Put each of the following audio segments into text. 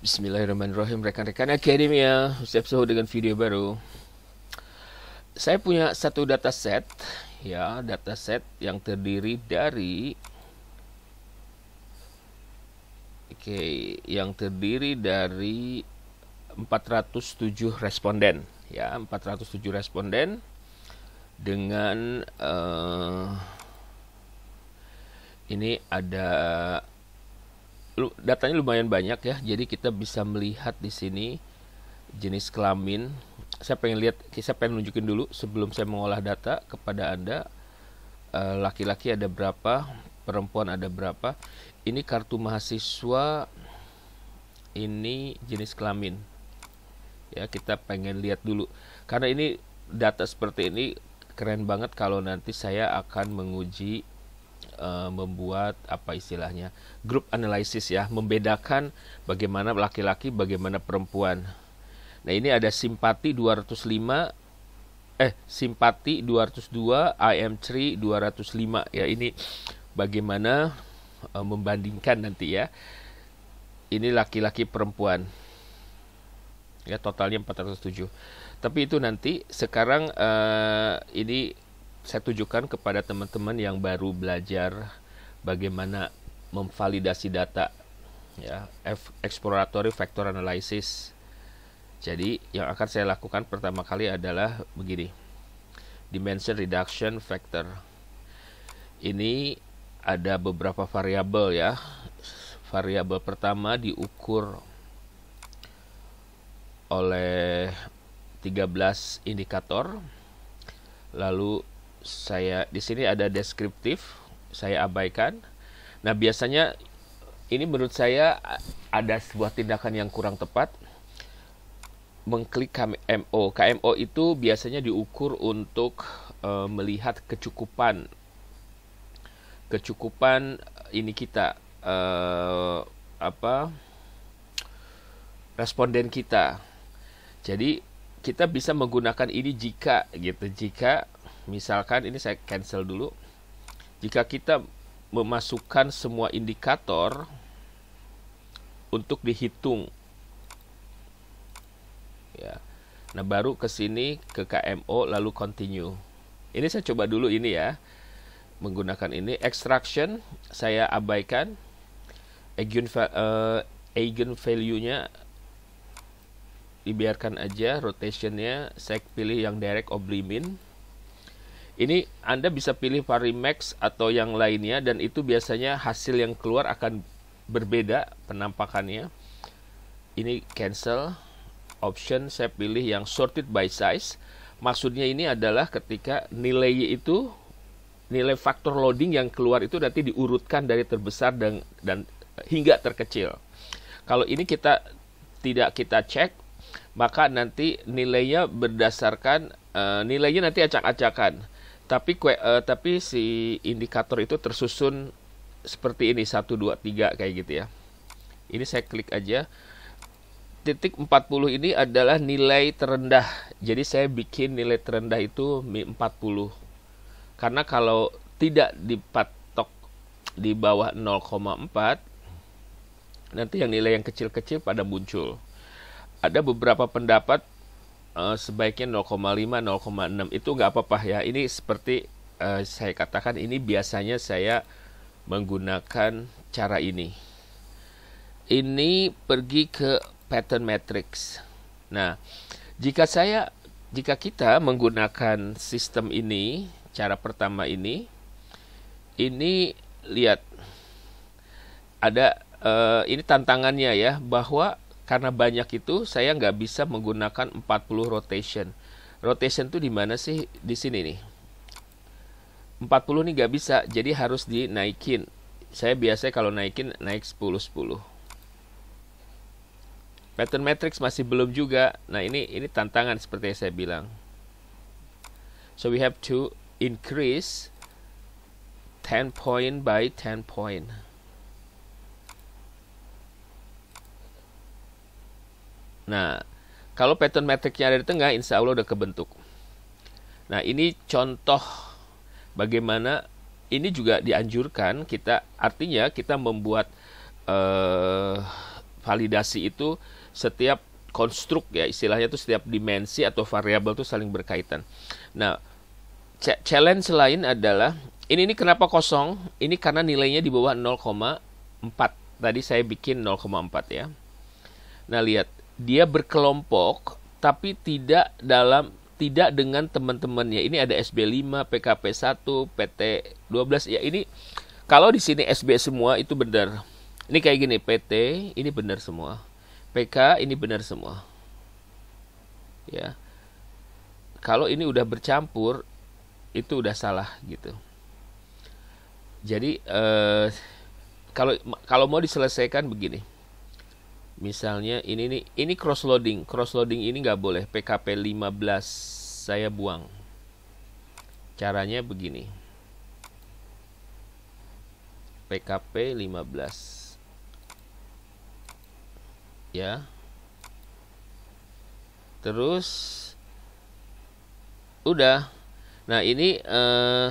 Bismillahirrahmanirrahim rekan-rekan akademia siap suhu dengan video baru saya punya satu data set ya data set yang terdiri dari oke okay, yang terdiri dari 407 responden ya 407 responden dengan uh, ini ada datanya lumayan banyak ya. Jadi kita bisa melihat di sini jenis kelamin. Saya pengen lihat, saya pengen nunjukin dulu sebelum saya mengolah data kepada Anda. Eh, laki-laki ada berapa, perempuan ada berapa. Ini kartu mahasiswa, ini jenis kelamin. Ya, kita pengen lihat dulu. Karena ini data seperti ini keren banget kalau nanti saya akan menguji Eh, membuat apa istilahnya grup analisis ya membedakan bagaimana laki-laki bagaimana perempuan nah ini ada simpati 205 eh simpati 202 IM3 205 ya ini bagaimana e, membandingkan nanti ya ini laki-laki perempuan ya totalnya 407 tapi itu nanti sekarang uh, ini saya tujukan kepada teman-teman yang baru belajar bagaimana memvalidasi data ya exploratory factor analysis jadi yang akan saya lakukan pertama kali adalah begini dimension reduction factor ini ada beberapa variabel ya variabel pertama diukur oleh 13 indikator lalu saya di sini ada deskriptif saya abaikan nah biasanya ini menurut saya ada sebuah tindakan yang kurang tepat mengklik KMO KMO itu biasanya diukur untuk e, melihat kecukupan kecukupan eh, ini kita e, apa responden kita jadi kita bisa menggunakan ini jika gitu jika Misalkan ini saya cancel dulu. Jika kita memasukkan semua indikator untuk dihitung ya. Nah, baru ke sini ke KMO lalu continue. Ini saya coba dulu ini ya. Menggunakan ini extraction saya abaikan eigen uh, eigen value-nya dibiarkan aja rotationnya saya pilih yang direct oblimin ini Anda bisa pilih Varimax atau yang lainnya dan itu biasanya hasil yang keluar akan berbeda penampakannya. Ini cancel option saya pilih yang sorted by size. Maksudnya ini adalah ketika nilai itu nilai faktor loading yang keluar itu nanti diurutkan dari terbesar dan dan eh, hingga terkecil. Kalau ini kita tidak kita cek, maka nanti nilainya berdasarkan uh, nilainya nanti acak-acakan tapi kue, uh, tapi si indikator itu tersusun seperti ini satu dua tiga kayak gitu ya. Ini saya klik aja. Titik 40 ini adalah nilai terendah. Jadi saya bikin nilai terendah itu mi 40. Karena kalau tidak dipatok di bawah 0,4 nanti yang nilai yang kecil-kecil pada muncul. Ada beberapa pendapat uh, sebaiknya 0,5 0,6 itu nggak apa-apa ya ini seperti uh, saya katakan ini biasanya saya menggunakan cara ini ini pergi ke pattern matrix nah jika saya jika kita menggunakan sistem ini cara pertama ini ini lihat ada uh, ini tantangannya ya bahwa karena banyak itu saya nggak bisa menggunakan 40 rotation. Rotation tuh di mana sih? Di sini nih. 40 nih nggak bisa, jadi harus dinaikin. Saya biasa kalau naikin naik 10 10. Pattern matrix masih belum juga. Nah, ini ini tantangan seperti yang saya bilang. So we have to increase 10 point by 10 point. Nah, kalau pattern metriknya ada di tengah, insya Allah udah kebentuk. Nah, ini contoh bagaimana ini juga dianjurkan kita artinya kita membuat eh, validasi itu setiap konstruk ya istilahnya itu setiap dimensi atau variabel itu saling berkaitan. Nah, challenge lain adalah ini ini kenapa kosong? Ini karena nilainya di bawah 0,4. Tadi saya bikin 0,4 ya. Nah, lihat dia berkelompok tapi tidak dalam tidak dengan teman-temannya. Ini ada SB5, PKP1, PT12 ya ini kalau di sini SB semua itu benar. Ini kayak gini PT ini benar semua. PK ini benar semua. Ya. Kalau ini udah bercampur itu udah salah gitu. Jadi eh, kalau kalau mau diselesaikan begini misalnya ini nih ini cross loading cross loading ini nggak boleh PKP 15 saya buang caranya begini PKP 15 ya terus udah nah ini eh,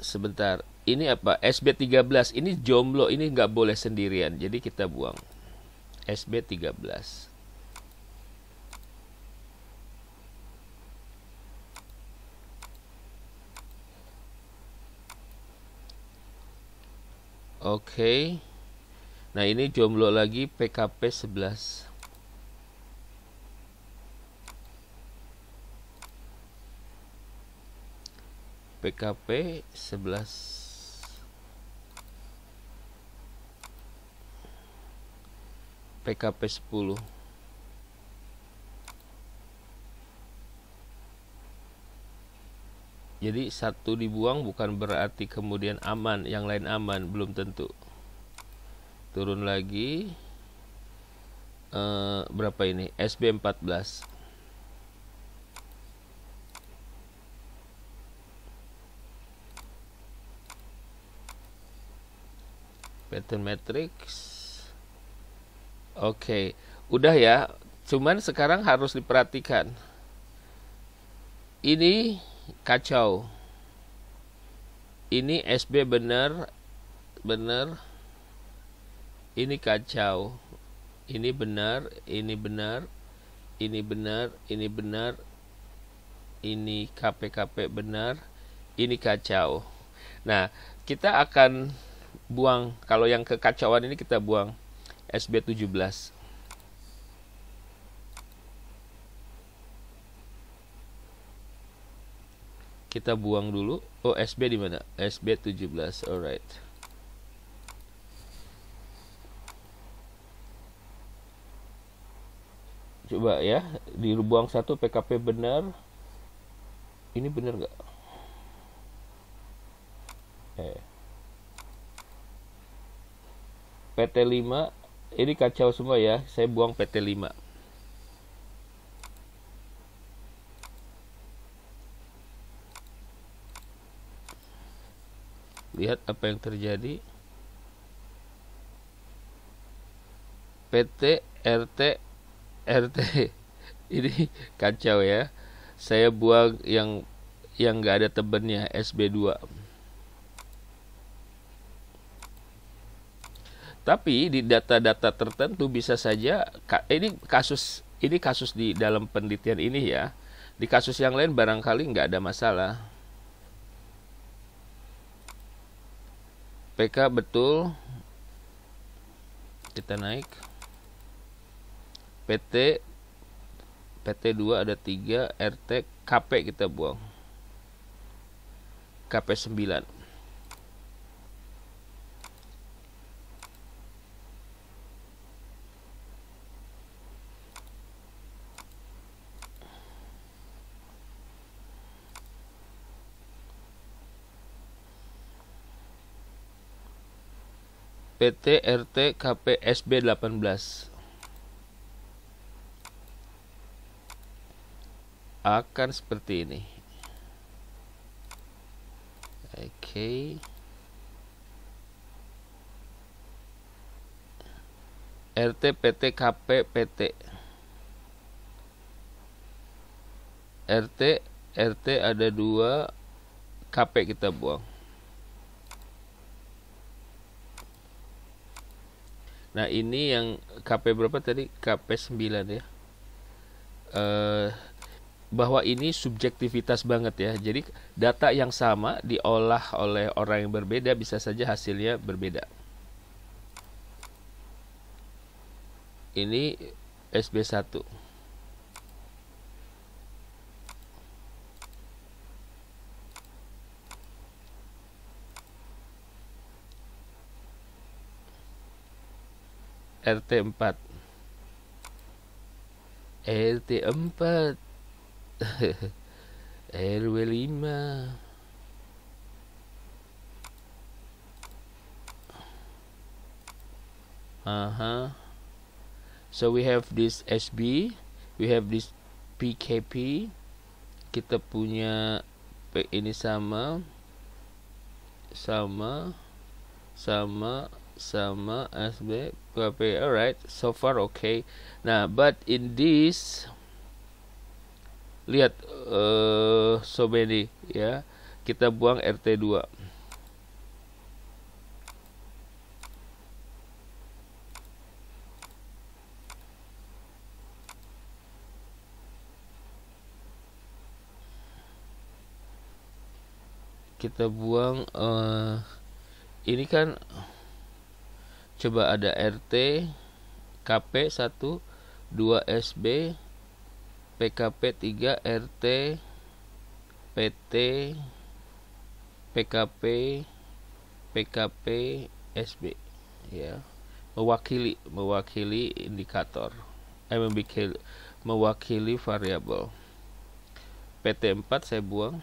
sebentar ini apa SB13 ini jomblo ini nggak boleh sendirian jadi kita buang SB13 Oke okay. Nah ini jomblo lagi PKP 11 PKP 11 PKP 10 Jadi satu dibuang bukan berarti kemudian aman, yang lain aman, belum tentu. Turun lagi. E, berapa ini? SB 14. Pattern matrix Oke, udah ya. Cuman sekarang harus diperhatikan. Ini kacau. Ini SB benar, benar. Ini kacau. Ini benar, ini benar, ini benar, ini benar. Ini KPKP benar, ini kacau. Nah, kita akan buang kalau yang kekacauan ini kita buang SB17 kita buang dulu oh SB di mana SB17 alright coba ya di buang satu PKP benar ini benar nggak eh PT 5 ini kacau semua ya saya buang PT 5 lihat apa yang terjadi PT RT RT ini kacau ya saya buang yang yang nggak ada tebennya SB2 Tapi di data-data tertentu bisa saja ini kasus ini kasus di dalam penelitian ini ya. Di kasus yang lain barangkali nggak ada masalah. PK betul. Kita naik. PT PT 2 ada 3, RT, KP kita buang. KP 9. PT RT KPSB 18 akan seperti ini oke okay. RT PT KP PT RT RT ada dua KP kita buang Nah ini yang KP berapa tadi? KP 9 ya. Eh, bahwa ini subjektivitas banget ya. Jadi data yang sama diolah oleh orang yang berbeda bisa saja hasilnya berbeda. Ini SB1. RT 4 RT 4 RW 5 Aha. so we have this SB we have this PKP kita punya P ini sama sama sama sama SB KP alright so far okay nah but in this lihat uh, eh, so many ya kita buang RT2 kita buang uh, ini kan coba ada RT KP 1 2 SB PKP 3 RT PT PKP PKP SB ya mewakili mewakili indikator eh, mewakili, mewakili variabel PT 4 saya buang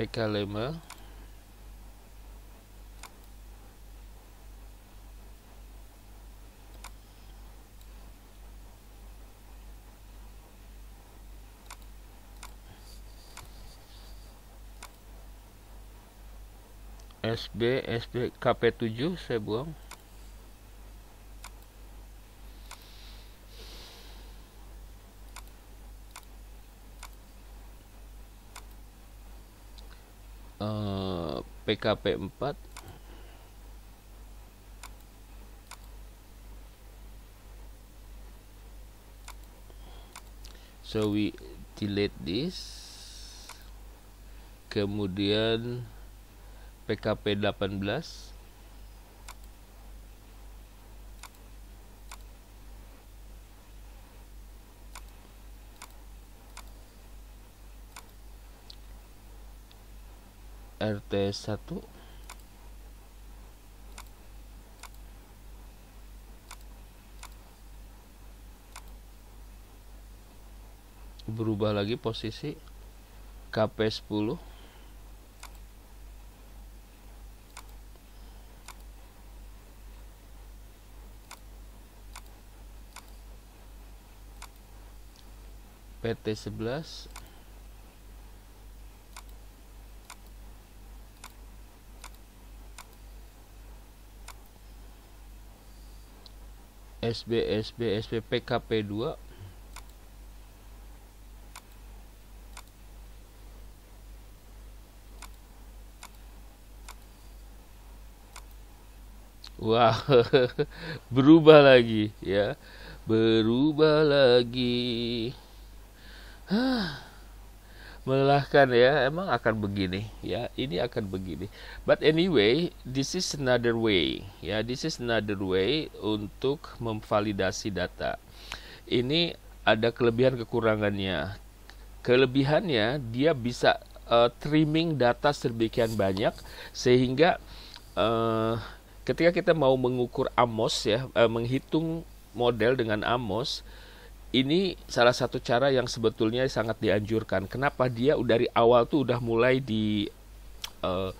PK5 SB SB KP7 saya buang PKP eh, 4 so we delete this kemudian PKP 18 RT1 berubah lagi posisi KP10 PT11 SB SB SB PKP 2 Wah, wow. berubah lagi ya. Berubah lagi. Hah melelahkan ya emang akan begini ya ini akan begini but anyway this is another way ya this is another way untuk memvalidasi data ini ada kelebihan kekurangannya kelebihannya dia bisa uh, trimming data sedemikian banyak sehingga uh, ketika kita mau mengukur AMOS ya uh, menghitung model dengan AMOS ini salah satu cara yang sebetulnya sangat dianjurkan. Kenapa dia dari awal tuh udah mulai di uh,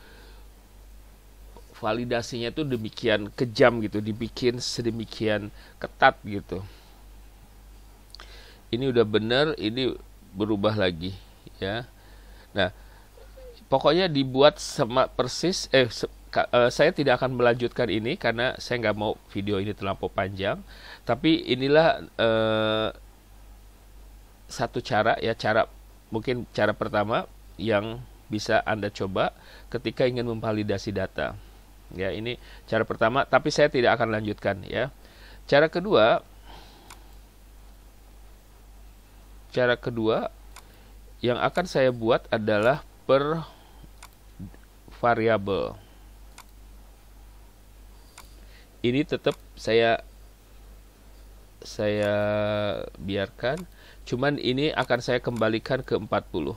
validasinya tuh demikian kejam gitu, dibikin sedemikian ketat gitu. Ini udah bener, ini berubah lagi ya. Nah, pokoknya dibuat sama persis eh se, uh, saya tidak akan melanjutkan ini karena saya nggak mau video ini terlampau panjang tapi inilah eh, satu cara ya cara mungkin cara pertama yang bisa Anda coba ketika ingin memvalidasi data. Ya, ini cara pertama, tapi saya tidak akan lanjutkan ya. Cara kedua cara kedua yang akan saya buat adalah per variabel. Ini tetap saya saya biarkan cuman ini akan saya kembalikan ke 40 40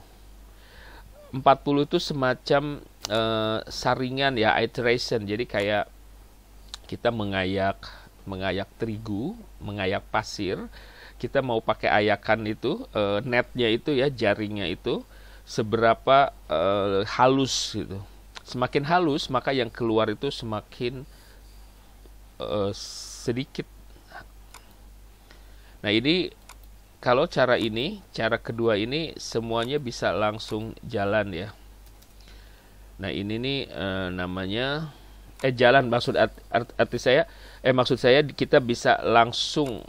itu semacam e, saringan ya iteration jadi kayak kita mengayak mengayak terigu mengayak pasir kita mau pakai ayakan itu e, netnya itu ya jaringnya itu seberapa e, halus gitu semakin halus maka yang keluar itu semakin e, sedikit Nah, ini kalau cara ini, cara kedua ini semuanya bisa langsung jalan ya. Nah, ini nih e, namanya eh jalan maksud art, art, arti saya eh maksud saya kita bisa langsung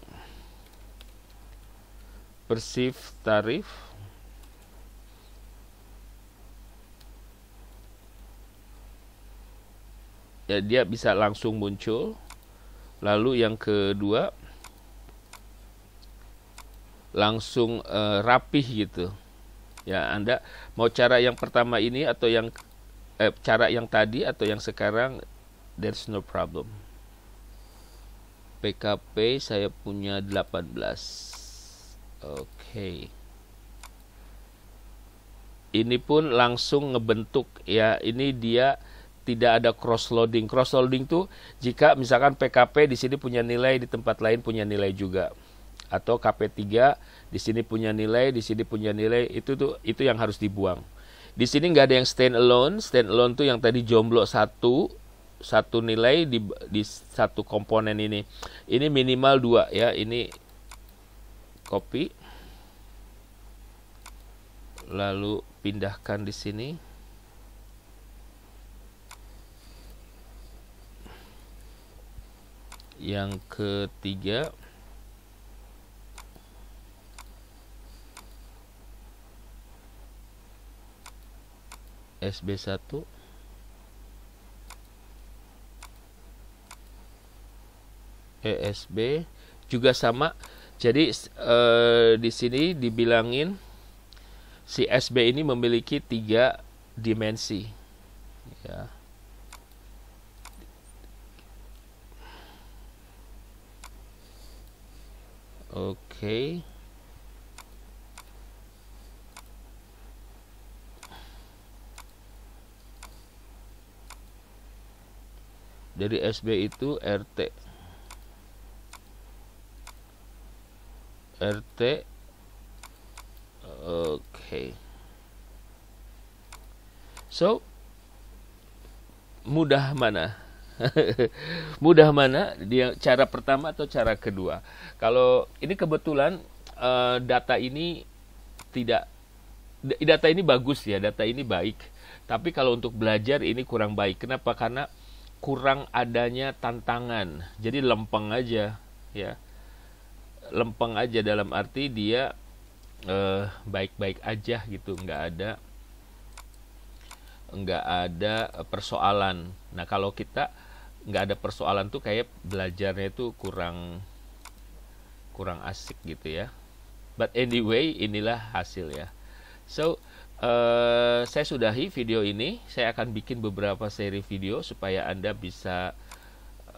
persif tarif ya dia bisa langsung muncul lalu yang kedua langsung uh, rapih gitu. Ya, Anda mau cara yang pertama ini atau yang eh, cara yang tadi atau yang sekarang there's no problem. PKP saya punya 18. Oke. Okay. Ini pun langsung ngebentuk ya. Ini dia tidak ada cross loading. Cross loading tuh jika misalkan PKP di sini punya nilai di tempat lain punya nilai juga atau KP3 di sini punya nilai, di sini punya nilai, itu tuh itu yang harus dibuang. Di sini nggak ada yang stand alone, stand alone tuh yang tadi jomblo satu satu nilai di di satu komponen ini. Ini minimal dua ya, ini copy lalu pindahkan di sini. Yang ketiga SB1 ESB juga sama. Jadi e, di sini dibilangin si SB ini memiliki tiga dimensi. Ya. Oke. Okay. Dari SB itu RT. RT oke. Okay. So mudah mana? mudah mana dia cara pertama atau cara kedua kalau ini kebetulan eh, data ini tidak data ini bagus ya data ini baik tapi kalau untuk belajar ini kurang baik kenapa karena kurang adanya tantangan. Jadi lempeng aja, ya. Lempeng aja dalam arti dia baik eh, baik-baik aja gitu, nggak ada nggak ada eh, persoalan. Nah kalau kita nggak ada persoalan tuh kayak belajarnya itu kurang kurang asik gitu ya. But anyway inilah hasil ya. So Eh, saya sudahi video ini. Saya akan bikin beberapa seri video supaya Anda bisa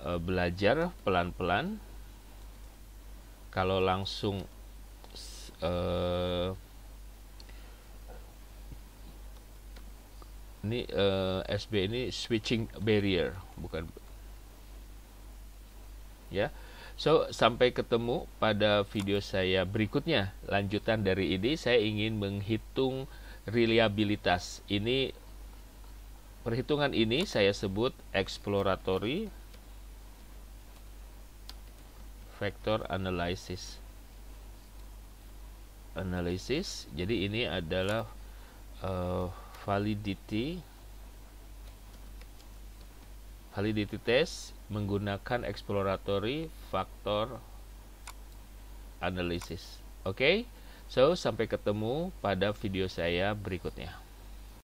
uh, belajar pelan-pelan. Kalau langsung uh, ini uh, SB ini switching barrier, bukan ya. So, sampai ketemu pada video saya berikutnya. Lanjutan dari ini, saya ingin menghitung reliabilitas ini perhitungan ini saya sebut exploratory factor analysis analysis jadi ini adalah uh, validity validity test menggunakan exploratory factor analysis oke okay? So, sampai ketemu pada video saya berikutnya.